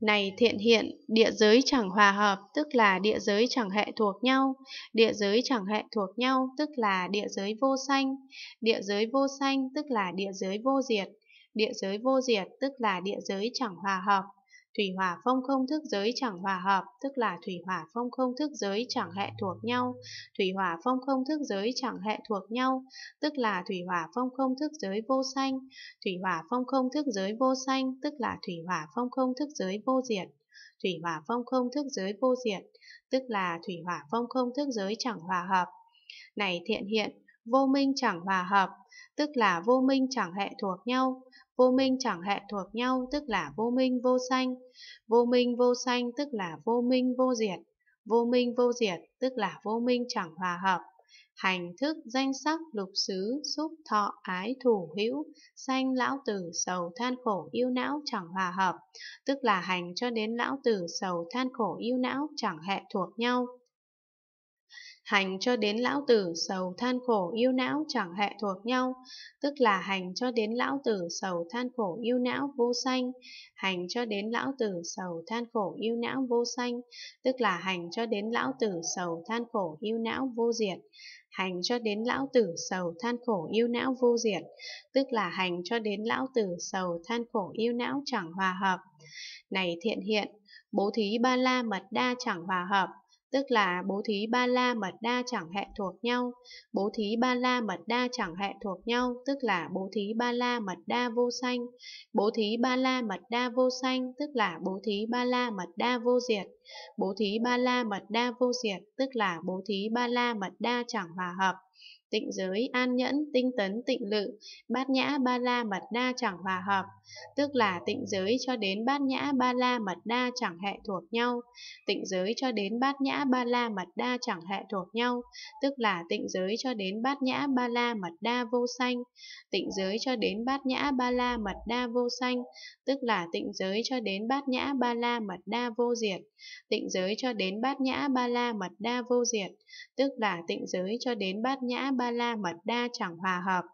Này thiện hiện, địa giới chẳng hòa hợp, tức là địa giới chẳng hệ thuộc nhau. Địa giới chẳng hệ thuộc nhau, tức là địa giới vô sanh. Địa giới vô sanh, tức là địa giới vô diệt. Địa giới vô diệt, tức là địa giới chẳng hòa hợp. Thủy hỏa phong không thức giới chẳng hòa hợp, tức là thủy hỏa phong không thức giới chẳng hệ thuộc nhau. Thủy hỏa phong không thức giới chẳng hệ thuộc nhau, tức là thủy hỏa phong không thức giới vô sanh. Thủy hỏa phong không thức giới vô sanh, tức là thủy hỏa phong không thức giới vô diệt. Thủy hỏa phong không thức giới vô diệt, tức là thủy hỏa phong không thức giới chẳng hòa hợp. Này thiện hiện, vô minh chẳng hòa hợp, tức là vô minh chẳng hệ thuộc nhau, vô minh chẳng hệ thuộc nhau tức là vô minh vô sanh, vô minh vô sanh tức là vô minh vô diệt, vô minh vô diệt tức là vô minh chẳng hòa hợp. Hành thức danh sắc lục xứ xúc thọ ái thủ hữu sanh lão tử sầu than khổ yêu não chẳng hòa hợp tức là hành cho đến lão tử sầu than khổ yêu não chẳng hệ thuộc nhau Hành cho đến lão tử sầu than khổ yêu não chẳng hệ thuộc nhau, tức là hành cho đến lão tử sầu than khổ yêu não vô sanh, hành cho đến lão tử sầu than khổ yêu não vô sanh, tức là hành cho đến lão tử sầu than khổ yêu não vô diệt, hành cho đến lão tử sầu than khổ yêu não vô diệt, tức là hành cho đến lão tử sầu than khổ yêu não chẳng hòa hợp. Này thiện hiện, bố thí ba la mật đa chẳng hòa hợp, tức là bố thí ba la mật đa chẳng hệ thuộc nhau, bố thí ba la mật đa chẳng hệ thuộc nhau, tức là bố thí ba la mật đa vô sanh, bố thí ba la mật đa vô sanh, tức là bố thí ba la mật đa vô diệt, bố thí ba la mật đa vô diệt, tức là bố thí ba la mật đa chẳng hòa hợp tịnh giới, an nhẫn, tinh tấn, tịnh lự, bát nhã ba la mật đa chẳng hòa hợp, tức là tịnh giới cho đến bát nhã ba la mật đa chẳng hệ thuộc nhau, tịnh giới cho đến bát nhã ba la mật đa chẳng hệ thuộc nhau, tức là tịnh giới cho đến bát nhã ba la mật đa vô sanh, tịnh giới cho đến bát nhã ba la mật đa vô sanh, tức là tịnh giới cho đến bát nhã ba la mật đa vô diệt, tịnh giới cho đến bát nhã ba la mật đa vô diệt, tức là tịnh giới cho đến bát nhã ba la mật đa chẳng hòa hợp